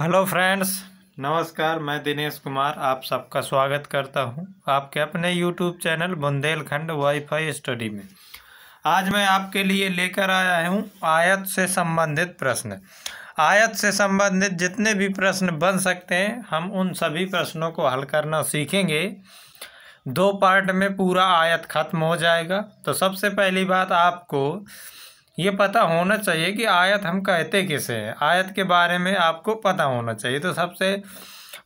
hello friends नमस्कार मैं दिनेश कुमार आप सबका स्वागत करता हूं आपके अपने YouTube channel Bundelkhand wifi study में आज मैं आपके लिए लेकर आया हूं आयत से संबंधित प्रश्न आयत से संबंधित जितने भी प्रश्न बन सकते हैं हम उन सभी प्रश्नों को हल करना सीखेंगे दो पार्ट में पूरा आयत खत्म हो जाएगा तो सबसे पहली बात आपको ये पता होना चाहिए कि आयत हम कहते किसे हैं आयत के बारे में आपको पता होना चाहिए तो सबसे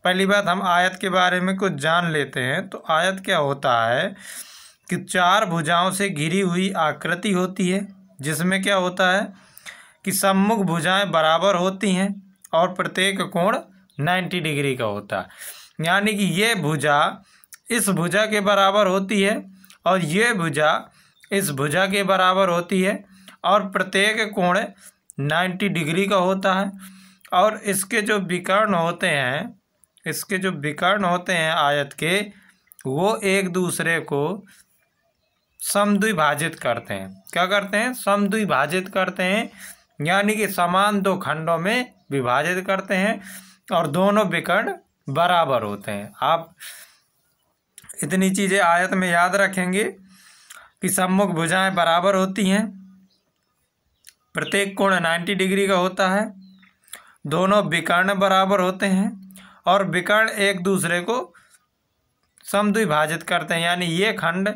पहली बात हम आयत के बारे में कुछ जान लेते हैं तो आयत क्या होता है कि चार भुजाओं से घिरी हुई आकृति होती है जिसमें क्या होता है कि सम्मुख भुजाएं बराबर होती हैं और प्रत्येक कोण नाइन्टी डिग्री का होता है यानी कि ये भुजा इस भुजा के बराबर होती है और ये भुजा इस भुजा के बराबर होती है और प्रत्येक कोण नाइन्टी डिग्री का होता है और इसके जो विकर्ण होते हैं इसके जो विकर्ण होते हैं आयत के वो एक दूसरे को समद्विभाजित करते हैं क्या करते हैं समद्विभाजित करते हैं यानी कि समान दो खंडों में विभाजित करते हैं और दोनों विकर्ण बराबर होते हैं आप इतनी चीज़ें आयत में याद रखेंगे कि सम्मुख भुजाएं बराबर होती हैं प्रत्येक कोण 90 डिग्री का होता है दोनों विकर्ण बराबर होते हैं और विकर्ण एक दूसरे को समद्विभाजित करते हैं यानी ये खंड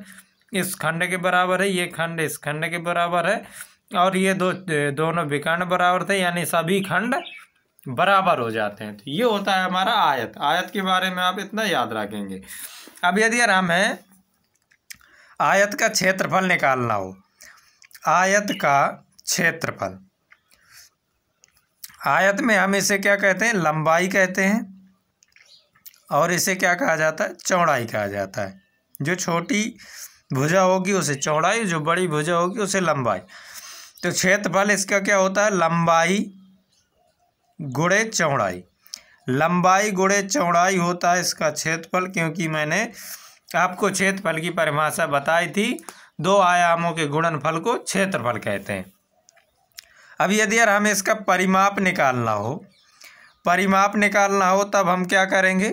इस खंड के बराबर है ये खंड इस खंड के बराबर है और ये दो दोनों विकर्ण बराबर थे यानी सभी खंड बराबर हो जाते हैं तो ये होता है हमारा आयत आयत के बारे में आप इतना याद रखेंगे अब यदि हमें आयत का क्षेत्रफल निकालना हो आयत का क्षेत्रफल आयत में हम इसे क्या कहते हैं लंबाई कहते हैं और इसे क्या कहा जाता है चौड़ाई कहा जाता है जो छोटी भुजा होगी उसे चौड़ाई जो बड़ी भुजा होगी उसे लंबाई तो क्षेत्रफल इसका क्या होता है लंबाई गुड़े चौड़ाई लंबाई गुड़े चौड़ाई होता है इसका क्षेत्रफल क्योंकि मैंने आपको क्षेत्रफल की परिभाषा बताई थी दो आयामों के गुणनफल को क्षेत्रफल कहते हैं अब यदि यार हमें इसका परिमाप निकालना हो परिमाप निकालना हो तब हम क्या करेंगे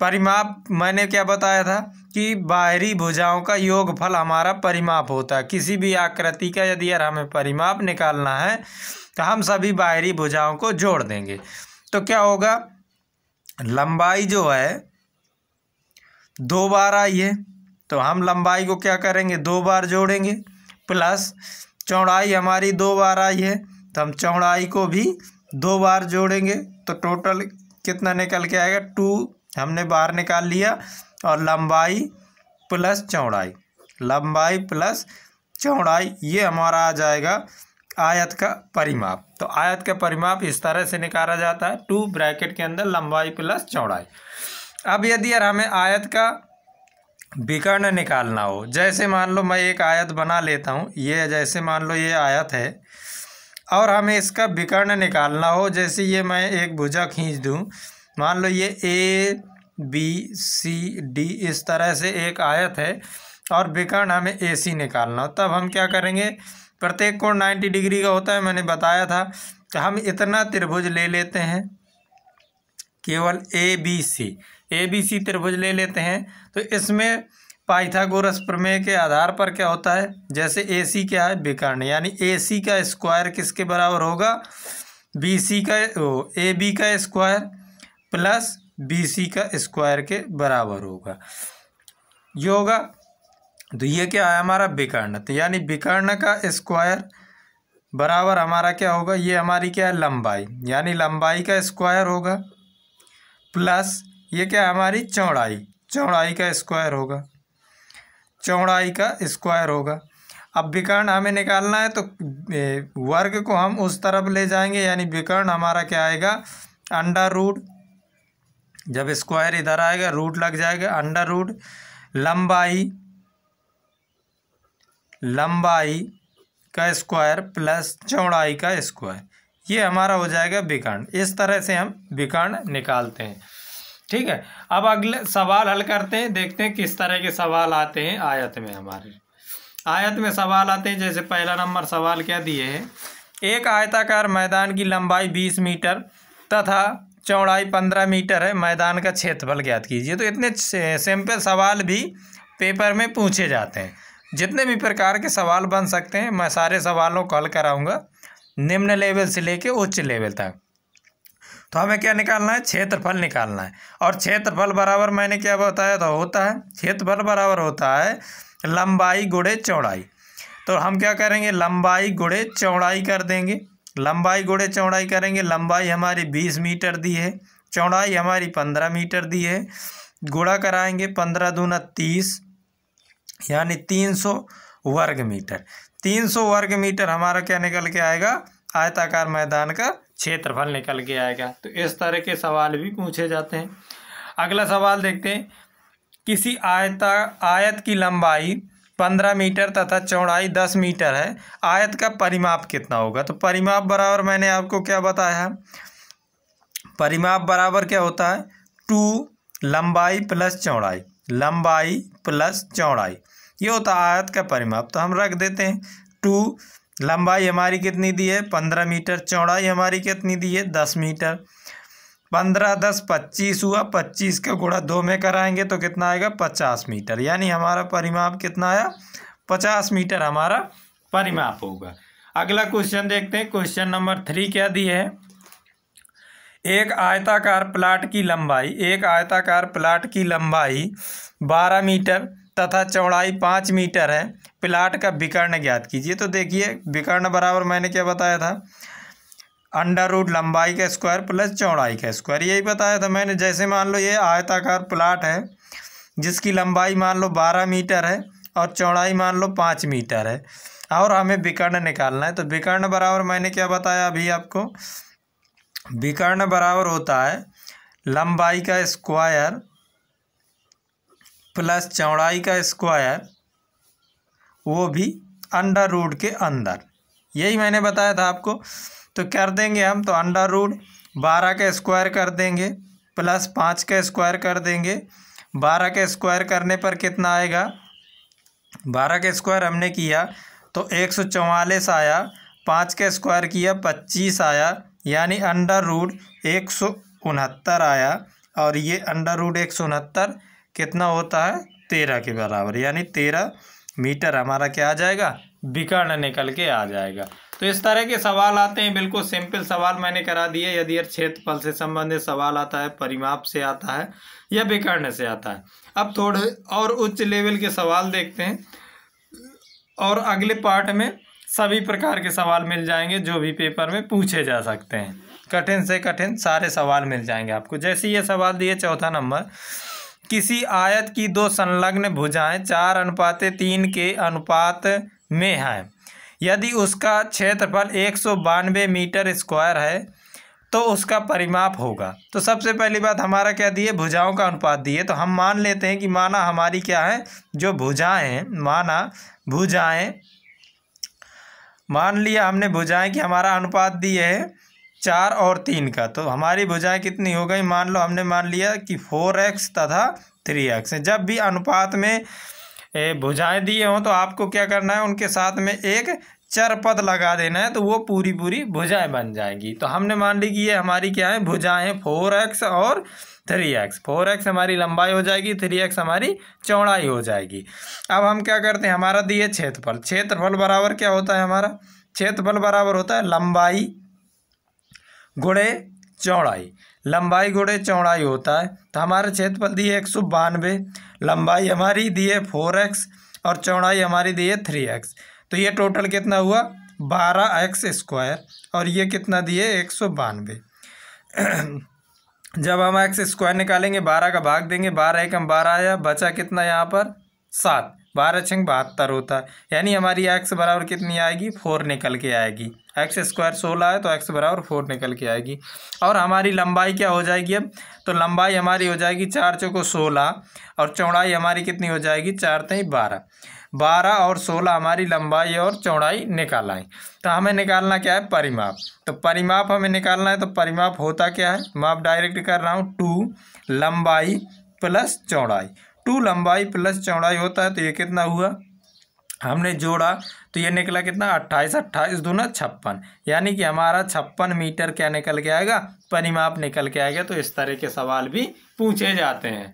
परिमाप मैंने क्या बताया था कि बाहरी भुजाओं का योगफल हमारा परिमाप होता है किसी भी आकृति का यदि यार हमें परिमाप निकालना है तो हम सभी बाहरी भुजाओं को जोड़ देंगे तो क्या होगा लंबाई जो है दो बार आई है तो हम लंबाई को क्या करेंगे दो बार जोड़ेंगे प्लस चौड़ाई हमारी दो बार आई है तो हम चौड़ाई को भी दो बार जोड़ेंगे तो टोटल कितना निकल के आएगा टू हमने बाहर निकाल लिया और लंबाई प्लस चौड़ाई लंबाई प्लस चौड़ाई ये हमारा आ जाएगा आयत का परिमाप तो आयत का परिमाप इस तरह से निकाला जाता है टू ब्रैकेट के अंदर लंबाई प्लस चौड़ाई अब यदि यार हमें आयत का विकर्ण निकालना हो जैसे मान लो मैं एक आयत बना लेता हूँ ये जैसे मान लो ये आयत है और हमें इसका विकर्ण निकालना हो जैसे ये मैं एक भुजा खींच दूँ मान लो ये ए बी सी डी इस तरह से एक आयत है और विकर्ण हमें ए सी निकालना हो तब हम क्या करेंगे प्रत्येक कोण नाइन्टी डिग्री का होता है मैंने बताया था तो हम इतना त्रिभुज ले लेते हैं केवल A B C A B C त्रिभुज ले लेते हैं तो इसमें पाइथागोरस प्रमेय के आधार पर क्या होता है जैसे ए सी क्या है विकर्ण यानी ए सी का स्क्वायर किसके बराबर होगा बी सी का ए बी का स्क्वायर प्लस बी सी का स्क्वायर के बराबर होगा ये होगा तो ये क्या है हमारा विकर्ण तो यानी विकर्ण का स्क्वायर बराबर हमारा क्या होगा ये हमारी क्या है लंबाई यानी लंबाई का स्क्वायर होगा प्लस ये क्या है हमारी चौड़ाई चौड़ाई का स्क्वायर होगा चौड़ाई का स्क्वायर होगा अब विकर्ण हमें निकालना है तो वर्ग को हम उस तरफ ले जाएंगे यानी विकर्ण हमारा क्या आएगा अंडर रूट जब स्क्वायर इधर आएगा रूट लग जाएगा अंडर रूट लंबाई लंबाई का स्क्वायर प्लस चौड़ाई का स्क्वायर ये हमारा हो जाएगा विकर्ण इस तरह से हम विकर्ण निकालते हैं ठीक है अब अगले सवाल हल करते हैं देखते हैं किस तरह के सवाल आते हैं आयत में हमारे आयत में सवाल आते हैं जैसे पहला नंबर सवाल क्या दिए हैं एक आयताकार मैदान की लंबाई बीस मीटर तथा चौड़ाई पंद्रह मीटर है मैदान का क्षेत्रफल ज्ञात कीजिए तो इतने सिंपल सवाल भी पेपर में पूछे जाते हैं जितने भी प्रकार के सवाल बन सकते हैं मैं सारे सवालों को हल कराऊँगा निम्न लेवल से लेके उच्च लेवल तक तो हमें क्या निकालना है क्षेत्रफल निकालना है और क्षेत्रफल बराबर मैंने क्या बताया था होता है क्षेत्रफल बराबर होता है लंबाई गुड़े चौड़ाई तो हम क्या करेंगे लंबाई गुड़े चौड़ाई कर देंगे लंबाई गुड़े चौड़ाई करेंगे लंबाई हमारी बीस मीटर दी है चौड़ाई हमारी पंद्रह मीटर दी है गुड़ा कराएंगे पंद्रह दूना तीस यानी तीन सौ वर्ग मीटर तीन सौ वर्ग मीटर हमारा क्या निकल के आएगा आयताकार मैदान का क्षेत्रफल निकल के आएगा तो इस तरह के सवाल भी पूछे जाते हैं अगला सवाल देखते हैं किसी आयता आयत की लंबाई पंद्रह मीटर तथा चौड़ाई दस मीटर है आयत का परिमाप कितना होगा तो परिमाप बराबर मैंने आपको क्या बताया परिमाप बराबर क्या होता है टू लंबाई प्लस चौड़ाई लंबाई प्लस चौड़ाई ये होता है आयत का परिमाप तो हम रख देते हैं टू लंबाई हमारी कितनी दी है पंद्रह मीटर चौड़ाई हमारी कितनी दी है दस मीटर पंद्रह दस पच्चीस हुआ पच्चीस का गुड़ा दो में कराएंगे तो कितना आएगा पचास मीटर यानी हमारा परिमाप कितना आया पचास मीटर हमारा परिमाप होगा अगला क्वेश्चन देखते हैं क्वेश्चन नंबर थ्री क्या दिए है एक आयताकार प्लाट की लंबाई एक आयताकार प्लाट की लंबाई बारह मीटर तथा चौड़ाई पाँच मीटर है प्लाट का विकर्ण ज्ञात कीजिए तो देखिए विकर्ण बराबर मैंने क्या बताया था अंडर रूट लंबाई का स्क्वायर प्लस चौड़ाई का स्क्वायर यही बताया था मैंने जैसे मान लो ये आयताकार प्लाट है जिसकी लंबाई मान लो बारह मीटर है और चौड़ाई मान लो पाँच मीटर है और हमें विकर्ण निकालना है तो विकर्ण बराबर मैंने क्या बताया अभी आपको विकर्ण बराबर होता है लंबाई का स्क्वायर प्लस चौड़ाई का स्क्वायर वो भी अंडर रूड के अंदर यही मैंने बताया था आपको तो कर देंगे हम तो अंडर रूड बारह का स्क्वायर कर देंगे प्लस पाँच का स्क्वायर कर देंगे बारह का स्क्वायर करने पर कितना आएगा बारह का स्क्वायर हमने किया तो एक सौ चवालीस आया पाँच का स्क्वायर किया पच्चीस आया यानी अंडर रूड एक सौ उनहत्तर आया और ये अंडर रूड एक सौ उनहत्तर कितना होता है तेरह के बराबर यानी तेरह मीटर हमारा क्या आ जाएगा विकर्ण निकल के आ जाएगा तो इस तरह के सवाल आते हैं बिल्कुल सिंपल सवाल मैंने करा दिए यदि यार क्षेत्रफल से संबंधित सवाल आता है परिमाप से आता है या विकर्ण से आता है अब थोड़े और उच्च लेवल के सवाल देखते हैं और अगले पार्ट में सभी प्रकार के सवाल मिल जाएंगे जो भी पेपर में पूछे जा सकते हैं कठिन से कठिन सारे सवाल मिल जाएंगे आपको जैसे ये सवाल दिए चौथा नंबर किसी आयत की दो संलग्न भुजाएं चार अनुपात तीन के अनुपात में हैं यदि उसका क्षेत्रफल एक सौ बानवे मीटर स्क्वायर है तो उसका परिमाप होगा तो सबसे पहली बात हमारा क्या दिए भुजाओं का अनुपात दिए तो हम मान लेते हैं कि माना हमारी क्या है जो भुजाएं हैं माना भुजाएं मान लिया हमने भुजाएं कि हमारा अनुपात दिए है चार और तीन का तो हमारी भुजाएं कितनी हो गई मान लो हमने मान लिया कि फोर एक्स तथा थ्री एक्स जब भी अनुपात में भुजाएं दिए हों तो आपको क्या करना है उनके साथ में एक चर पद लगा देना है तो वो पूरी पूरी भुजाएं बन जाएंगी तो हमने मान ली कि ये हमारी क्या है भुजाएं हैं फोर एक्स और थ्री एक्स फोर एक्स हमारी लंबाई हो जाएगी थ्री एक्स हमारी चौड़ाई हो जाएगी अब हम क्या करते हैं हमारा दिए क्षेत्रफल क्षेत्रफल बराबर क्या होता है हमारा क्षेत्रफल बराबर होता है लंबाई गुणे चौड़ाई लंबाई गुणे चौड़ाई होता है तो हमारे क्षेत्रफल दिए एक सौ बानवे लंबाई हमारी दी है फोर एक्स और चौड़ाई हमारी दी है थ्री एक्स तो ये टोटल कितना हुआ बारह एक्स स्क्वायर और ये कितना दिए एक सौ बानवे जब हम एक्स स्क्वायर निकालेंगे बारह का भाग देंगे बारह एक हम बारह आया बचा कितना यहाँ पर सात बारह छंग बहत्तर होता है यानी हमारी एक्स बराबर कितनी आएगी फोर निकल के आएगी एक्स स्क्वायर सोलह है तो एक्स बराबर फोर निकल के आएगी और हमारी लंबाई क्या हो जाएगी अब तो लंबाई हमारी हो जाएगी चार चौको सोलह और चौड़ाई हमारी कितनी हो जाएगी चार तई बारह बारह और सोलह हमारी लंबाई और चौड़ाई निकाल तो हमें निकालना क्या है परिमाप तो परिमाप हमें निकालना है तो परिमाप होता क्या है माप डायरेक्ट कर रहा हूँ टू लंबाई प्लस चौड़ाई टू लंबाई प्लस चौड़ाई होता है तो ये कितना हुआ हमने जोड़ा तो ये निकला कितना अट्ठाईस अट्ठाईस दूना छप्पन यानी कि हमारा छप्पन मीटर क्या निकल के आएगा परिमाप निकल के आएगा तो इस तरह के सवाल भी पूछे जाते हैं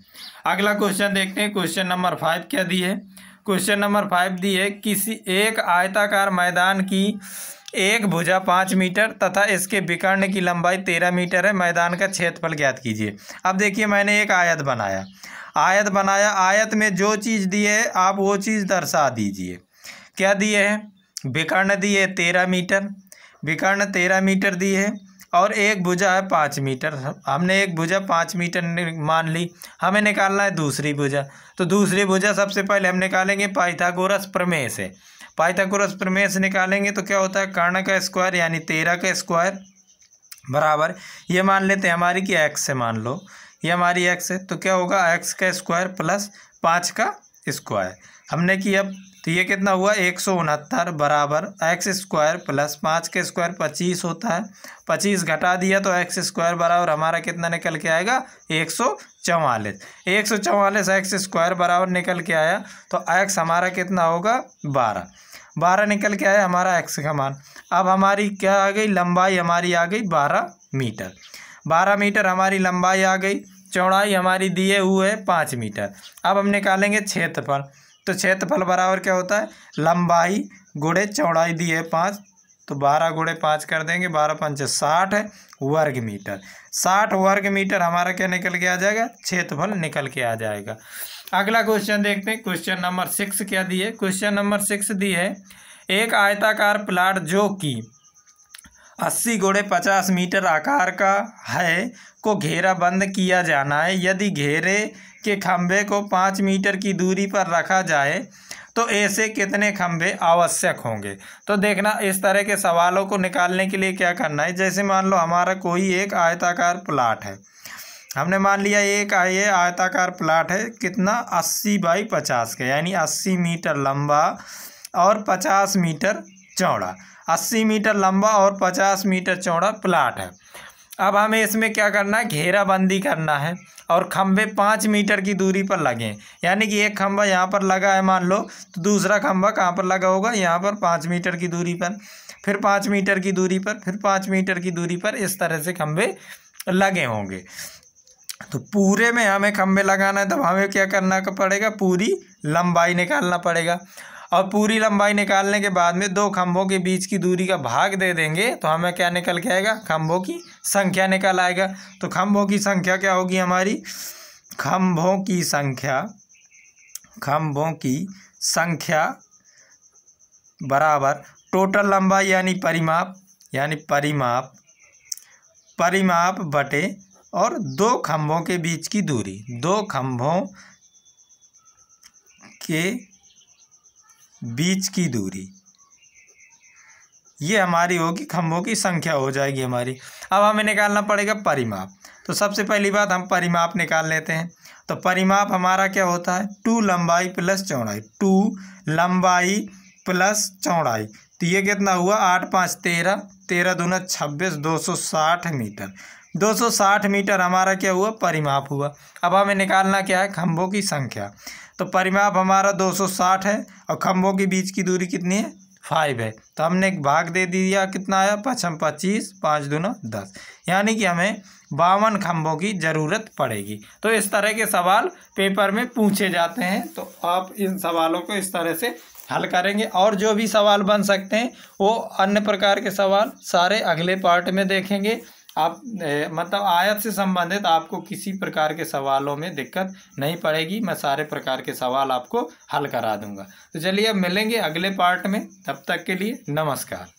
अगला क्वेश्चन देखते हैं क्वेश्चन नंबर फाइव क्या दी है क्वेश्चन नंबर फाइव दी है किसी एक आयताकार मैदान की एक भुजा पाँच मीटर तथा इसके विकर्ण की लंबाई तेरह मीटर है मैदान का क्षेत्रफल ज्ञात कीजिए अब देखिए मैंने एक आयत बनाया आयत बनाया आयत में जो चीज़ दिए है आप वो चीज़ दर्शा दीजिए क्या दिए है विकर्ण दिए तेरह मीटर विकर्ण तेरह मीटर दिए है और एक भुजा है पाँच मीटर हमने एक भुजा पाँच मीटर मान ली हमें निकालना है दूसरी भुजा तो दूसरी भुजा सबसे पहले हम निकालेंगे पाइथागोरस प्रमेय से पाइथागोरस प्रमेय से निकालेंगे तो क्या होता है कर्ण का स्क्वायर यानी तेरह का स्क्वायर बराबर ये मान लेते हैं हमारी कि एक्स है मान लो ये हमारी एक्स है तो क्या होगा एक्स का स्क्वायर प्लस पाँच का स्क्वायर हमने कि अब तो ये कितना हुआ एक सौ उनहत्तर बराबर एक्स स्क्वायर प्लस पाँच के स्क्वायर पच्चीस होता है पच्चीस घटा दिया तो एक्स स्क्वायर बराबर हमारा कितना निकल के आएगा एक सौ चवालीस एक सौ चवालीस एक्स स्क्वायर बराबर निकल के आया तो एक्स हमारा कितना होगा बारह बारह निकल के आया हमारा एक्स का मान अब हमारी क्या आ गई लंबाई हमारी आ गई बारह मीटर बारह मीटर हमारी लंबाई आ गई चौड़ाई हमारी दिए हुए है पाँच मीटर अब हम निकालेंगे क्षेत्रफल तो क्षेत्रफल बराबर क्या होता है लंबाई गुड़े चौड़ाई दी है पाँच तो बारह गुड़े पाँच कर देंगे बारह पंच साठ वर्ग मीटर साठ वर्ग मीटर हमारा क्या निकल के आ जाएगा क्षेत्रफल निकल के आ जाएगा अगला क्वेश्चन देखते हैं क्वेश्चन नंबर सिक्स क्या दी है क्वेश्चन नंबर सिक्स दी है एक आयताकार प्लाट जो कि अस्सी घोड़े पचास मीटर आकार का है को घेरा बंद किया जाना है यदि घेरे के खंभे को पाँच मीटर की दूरी पर रखा जाए तो ऐसे कितने खंभे आवश्यक होंगे तो देखना इस तरह के सवालों को निकालने के लिए क्या करना है जैसे मान लो हमारा कोई एक आयताकार प्लाट है हमने मान लिया एक ये आयताकार प्लाट है कितना अस्सी बाई पचास का यानी अस्सी मीटर लंबा और पचास मीटर चौड़ा अस्सी मीटर लंबा और पचास मीटर चौड़ा प्लाट है अब हमें इसमें क्या करना है घेराबंदी करना है और खम्भे पाँच मीटर की दूरी पर लगें यानी कि एक खम्भा यहाँ पर लगा है मान लो तो दूसरा खम्भा कहाँ पर लगा होगा यहाँ पर पाँच मीटर की दूरी पर फिर पाँच मीटर की दूरी पर फिर पाँच मीटर की दूरी पर इस तरह से खम्भे लगे होंगे तो पूरे में हमें खम्भे लगाना है तब हमें क्या करना पड़ेगा पूरी लंबाई निकालना पड़ेगा और पूरी लंबाई निकालने के बाद में दो खम्भों के बीच की दूरी का भाग दे देंगे तो हमें क्या निकल के आएगा खम्भों की संख्या निकल आएगा तो खम्भों की संख्या क्या होगी हमारी खम्भों की संख्या खम्भों की संख्या बराबर टोटल लंबाई यानी परिमाप यानी परिमाप परिमाप बटे और दो खम्भों के बीच की दूरी दो खम्भों के बीच की दूरी ये हमारी होगी खम्भों की संख्या हो जाएगी हमारी अब हमें निकालना पड़ेगा परिमाप तो सबसे पहली बात हम परिमाप निकाल लेते हैं तो परिमाप हमारा क्या होता है टू लंबाई प्लस चौड़ाई टू लंबाई प्लस चौड़ाई तो ये कितना हुआ आठ पाँच तेरह तेरह दूना छब्बीस दो सौ साठ मीटर दो सौ साठ मीटर हमारा क्या हुआ परिमाप हुआ अब हमें निकालना क्या है खम्भों की संख्या तो परिमाप हमारा 260 है और खम्भों के बीच की दूरी कितनी है फाइव है तो हमने एक भाग दे दिया कितना आया पचम पच्चीस पाँच दूना दस यानी कि हमें बावन खम्भों की ज़रूरत पड़ेगी तो इस तरह के सवाल पेपर में पूछे जाते हैं तो आप इन सवालों को इस तरह से हल करेंगे और जो भी सवाल बन सकते हैं वो अन्य प्रकार के सवाल सारे अगले पार्ट में देखेंगे आप ए, मतलब आयत से संबंधित आपको किसी प्रकार के सवालों में दिक्कत नहीं पड़ेगी मैं सारे प्रकार के सवाल आपको हल करा दूंगा तो चलिए अब मिलेंगे अगले पार्ट में तब तक के लिए नमस्कार